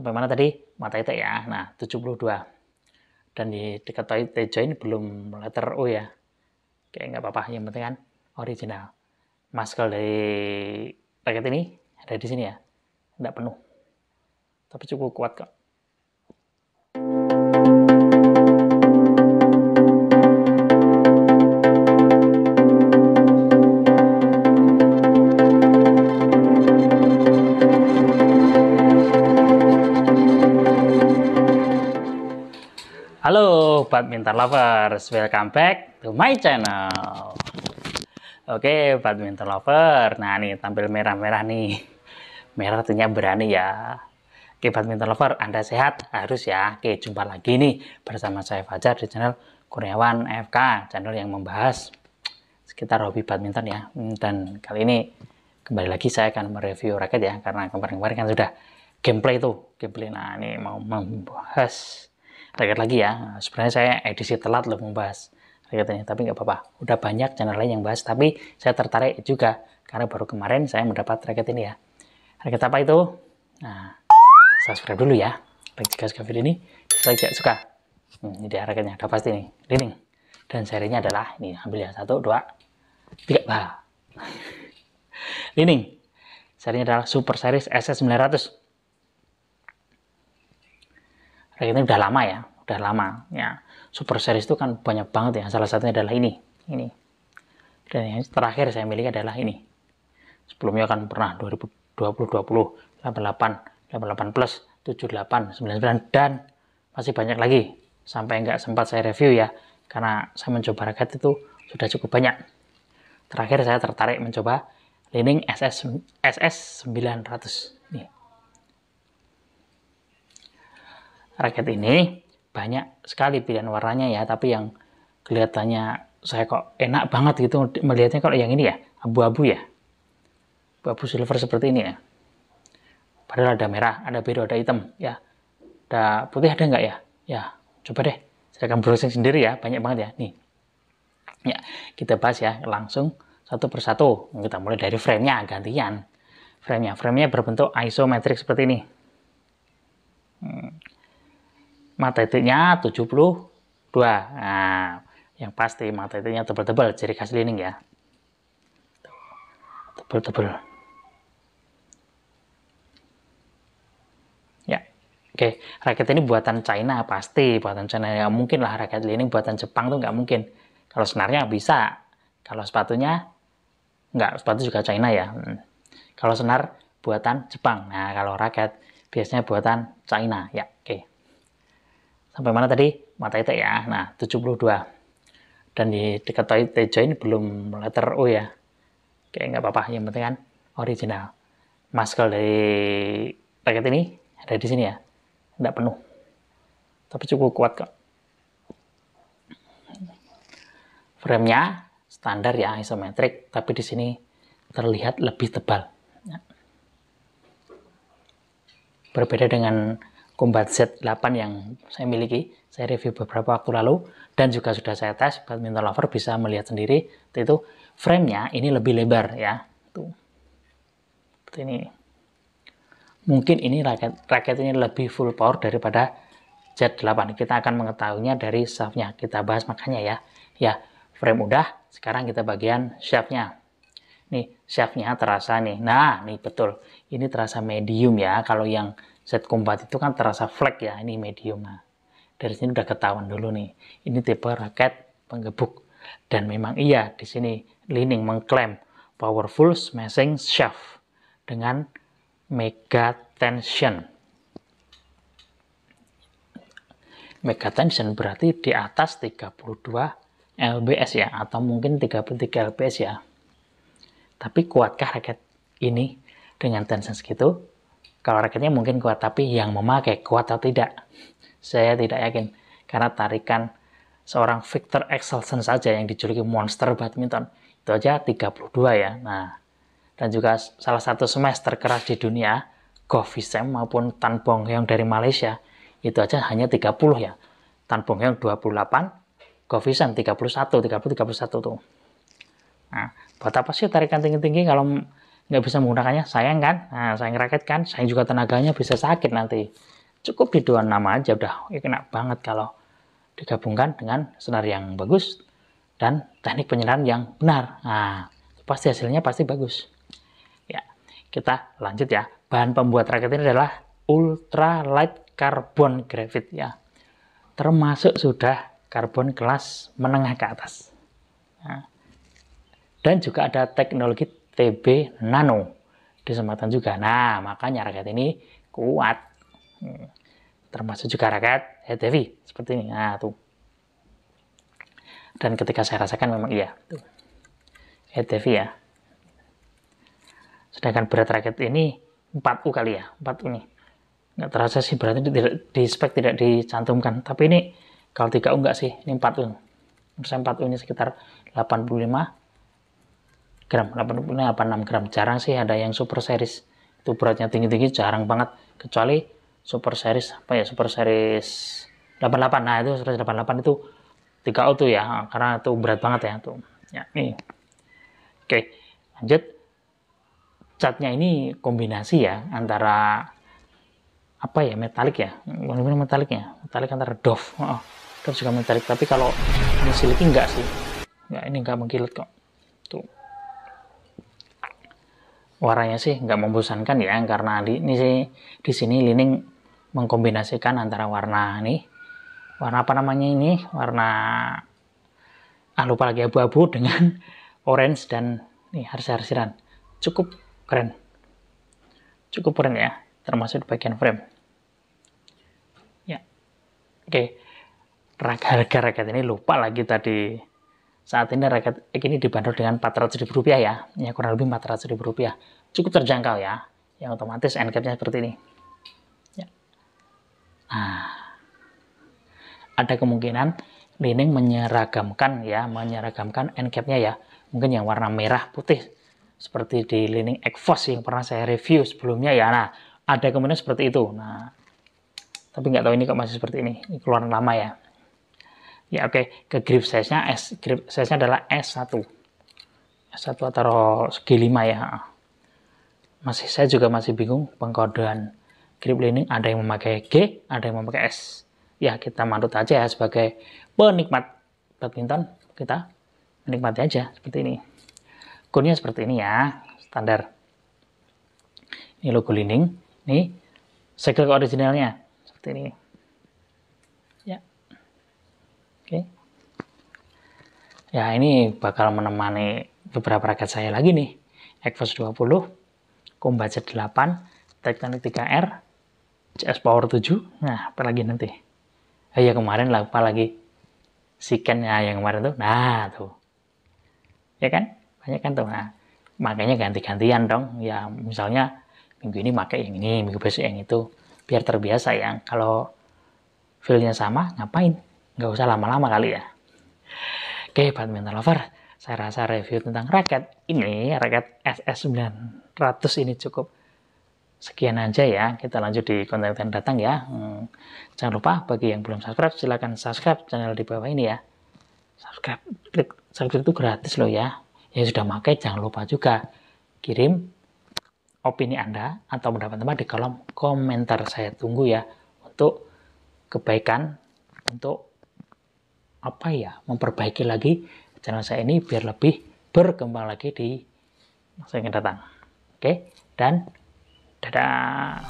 sampai mana tadi mata itu ya nah 72 dan di diketahui Tejo ini belum letter O ya kayak nggak apa-apa yang penting kan original masker dari paket ini ada di sini ya nggak penuh tapi cukup kuat kok Halo badminton lovers, welcome back to my channel. Oke, badminton lover. Nah, nih tampil merah-merah nih. Merah artinya berani ya. Oke, badminton lover, Anda sehat harus ya. Oke, jumpa lagi nih bersama saya Fajar di channel Kurniawan FK, channel yang membahas sekitar hobi badminton ya. Hmm, dan kali ini kembali lagi saya akan mereview raket ya karena kemarin-kemarin kan sudah gameplay tuh gameplay nah ini mau membahas terakhir lagi ya, sebenarnya saya edisi telat loh membahas rakyatnya, tapi nggak apa-apa. Udah banyak channel lain yang bahas, tapi saya tertarik juga karena baru kemarin saya mendapat rakyat ini ya. Rakyat apa itu? Nah, subscribe dulu ya. Like jika suka video ini, dislike jika suka. Hmm, ini dia rakyatnya, udah pasti nih, lining. Dan serinya adalah, ini ambil ya, satu, dua, tiga, bah. lining. Serinya adalah Super Series SS900 ini udah lama ya, udah lama. Ya, super series itu kan banyak banget ya. Salah satunya adalah ini, ini. Dan yang terakhir saya miliki adalah ini. Sebelumnya kan pernah 2020, 20, 88, 88 plus, 78, 99 dan masih banyak lagi. Sampai nggak sempat saya review ya, karena saya mencoba raket itu sudah cukup banyak. Terakhir saya tertarik mencoba Lining SS SS 900. raket ini banyak sekali pilihan warnanya ya tapi yang kelihatannya saya kok enak banget gitu melihatnya kalau yang ini ya abu-abu ya abu-abu silver seperti ini ya padahal ada merah ada biru ada hitam ya ada putih ada nggak ya ya coba deh saya akan browsing sendiri ya banyak banget ya nih ya kita bahas ya langsung satu persatu kita mulai dari framenya gantian framenya framenya berbentuk isometrik seperti ini hmm, mata titiknya 72. Nah, yang pasti mata titiknya tebal-tebal, ciri khas lining ya. Tebal-tebal. Ya, oke. Raket ini buatan China, pasti buatan China. ya mungkin lah raket lining buatan Jepang tuh nggak mungkin. Kalau senarnya bisa, kalau sepatunya nggak, sepatu juga China ya. Hmm. Kalau senar buatan Jepang. Nah, kalau raket biasanya buatan China. Ya, oke. Okay sampai mana tadi mata itu ya nah 72 dan di dekat Tejo ini belum letter O ya kayak nggak apa-apa yang penting kan original masker dari paket ini ada di sini ya nggak penuh tapi cukup kuat kok Frame nya standar ya isometrik tapi di sini terlihat lebih tebal ya. berbeda dengan Combat Z8 yang saya miliki. Saya review beberapa waktu lalu dan juga sudah saya tes. Badminton lover bisa melihat sendiri. Itu framenya ini lebih lebar ya. Tuh. ini. Mungkin ini raket raket ini lebih full power daripada Z8. Kita akan mengetahuinya dari shaftnya. Kita bahas makanya ya. Ya, frame udah. Sekarang kita bagian shaftnya. Nih, chefnya terasa nih. Nah, nih betul. Ini terasa medium ya. Kalau yang set kombat itu kan terasa flag ya. Ini medium. Nah, dari sini udah ketahuan dulu nih. Ini tipe raket penggebuk. Dan memang iya, di sini Lining mengklaim powerful smashing shaft dengan mega tension. Mega tension berarti di atas 32 lbs ya atau mungkin 33 lbs ya tapi kuatkah raket ini dengan tension segitu? Kalau raketnya mungkin kuat, tapi yang memakai kuat atau tidak? Saya tidak yakin. Karena tarikan seorang Victor Axelsen saja yang dijuluki monster badminton, itu aja 32 ya. Nah, dan juga salah satu semester keras di dunia, Govisem maupun Tan Bong Heong dari Malaysia, itu aja hanya 30 ya. Tan Bong Heong 28, Govisem 31, 30, 31 tuh. Nah, buat apa sih tarikan tinggi-tinggi kalau nggak bisa menggunakannya? Sayang kan? Nah, sayang raket kan? Sayang juga tenaganya bisa sakit nanti. Cukup di dua nama aja udah kena banget kalau digabungkan dengan senar yang bagus dan teknik penyerahan yang benar. Nah, pasti hasilnya pasti bagus. Ya, kita lanjut ya. Bahan pembuat raket ini adalah ultra light carbon graphite ya. Termasuk sudah karbon kelas menengah ke atas. Nah, dan juga ada teknologi TB Nano di kesempatan juga. Nah, makanya raket ini kuat. Hmm. Termasuk juga raket HTV e seperti ini. Nah, tuh. Dan ketika saya rasakan memang iya. Tuh. HTV e ya. Sedangkan berat raket ini 4U kali ya, 4U ini. Nggak terasa sih berarti tidak, di spek tidak dicantumkan. Tapi ini kalau 3U nggak sih, ini 4U. Menurut saya 4U ini sekitar 85 gram 86 gram jarang sih ada yang super series itu beratnya tinggi-tinggi jarang banget kecuali super series apa ya super series 88 nah itu 88 itu 3 tuh ya karena itu berat banget ya tuh ya nih oke lanjut catnya ini kombinasi ya antara apa ya metalik ya metalik metaliknya metalik antara Dove oh, Dove juga metalik tapi kalau ini siliki enggak sih enggak ini enggak mengkilat kok warnanya sih nggak membosankan ya karena di ini sih di sini lining mengkombinasikan antara warna nih warna apa namanya ini warna ah lupa lagi abu-abu dengan orange dan nih harsir-harsiran cukup keren cukup keren ya termasuk bagian frame ya oke harga-harga ini lupa lagi tadi saat ini harga ini dibanderol dengan ribu rupiah ya, ya kurang lebih ribu rupiah Cukup terjangkau ya, yang otomatis end capnya seperti ini. Ya. Nah, ada kemungkinan Lining menyeragamkan ya, menyeragamkan end capnya ya. Mungkin yang warna merah putih seperti di Lining Ekfos yang pernah saya review sebelumnya ya. Nah, ada kemungkinan seperti itu. Nah, tapi nggak tahu ini kok masih seperti ini. Ini keluaran lama ya. Ya oke, okay. ke grip size-nya S, grip size-nya adalah S1. S1 atau segi 5 ya. Masih saya juga masih bingung pengkodean grip lining ada yang memakai G, ada yang memakai S. Ya, kita manut aja ya sebagai penikmat badminton kita menikmati aja seperti ini. Gunnya seperti ini ya, standar. Ini logo lining, ini segel originalnya seperti ini. Oke. Okay. Ya, ini bakal menemani beberapa raket saya lagi nih. Exos 20, z 8, Titanic 3R, CS Power 7. Nah, apa lagi nanti? Ah, ya kemarin lupa lagi Ken ya yang kemarin tuh. Nah, tuh. Ya kan? Banyak kan tuh. Nah, makanya ganti-gantian dong. Ya, misalnya minggu ini pakai yang ini, minggu besok yang itu. Biar terbiasa yang kalau feel-nya sama, ngapain? nggak usah lama-lama kali ya. Oke, badminton lover, saya rasa review tentang raket ini, raket SS900 ini cukup sekian aja ya. Kita lanjut di konten-konten datang ya. Hmm. Jangan lupa bagi yang belum subscribe silahkan subscribe channel di bawah ini ya. Subscribe, klik subscribe itu gratis loh ya. Yang sudah pakai jangan lupa juga kirim opini Anda atau pendapat Anda di kolom komentar. Saya tunggu ya untuk kebaikan untuk apa ya memperbaiki lagi channel saya ini biar lebih berkembang lagi di masa yang akan datang. Oke, dan dadah.